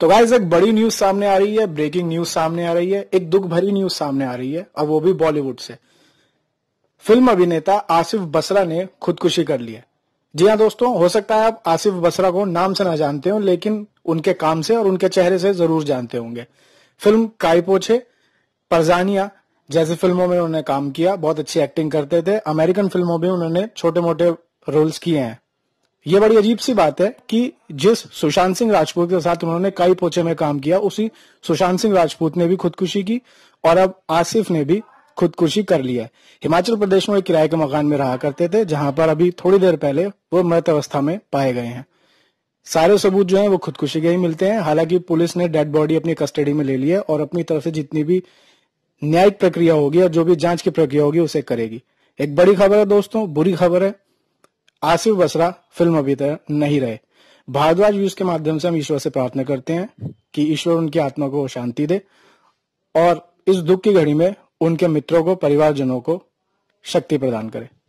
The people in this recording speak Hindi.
तो गाइज एक बड़ी न्यूज सामने आ रही है ब्रेकिंग न्यूज सामने आ रही है एक दुख भरी न्यूज सामने आ रही है और वो भी बॉलीवुड से फिल्म अभिनेता आसिफ बसरा ने खुदकुशी कर ली है जी हाँ दोस्तों हो सकता है आप आसिफ बसरा को नाम से ना जानते हो लेकिन उनके काम से और उनके चेहरे से जरूर जानते होंगे फिल्म पोछे परजानिया जैसे फिल्मों में उन्होंने काम किया बहुत अच्छी एक्टिंग करते थे अमेरिकन फिल्मों में उन्होंने छोटे मोटे रोल्स किए हैं ये बड़ी अजीब सी बात है कि जिस सुशांत सिंह राजपूत के साथ उन्होंने कई पोचे में काम किया उसी सुशांत सिंह राजपूत ने भी खुदकुशी की और अब आसिफ ने भी खुदकुशी कर लिया है हिमाचल प्रदेश में एक किराए के मकान में रहा करते थे जहां पर अभी थोड़ी देर पहले वो मृत अवस्था में पाए गए हैं सारे सबूत जो है वो खुदकुशी के ही मिलते हैं हालांकि पुलिस ने डेड बॉडी अपनी कस्टडी में ले ली है और अपनी तरफ से जितनी भी न्यायिक प्रक्रिया होगी और जो भी जांच की प्रक्रिया होगी उसे करेगी एक बड़ी खबर है दोस्तों बुरी खबर है आसिफ बसरा फिल्म अभी तक नहीं रहे भारद्वाज व्यूज के माध्यम से हम ईश्वर से प्रार्थना करते हैं कि ईश्वर उनकी आत्मा को शांति दे और इस दुख की घड़ी में उनके मित्रों को परिवारजनों को शक्ति प्रदान करे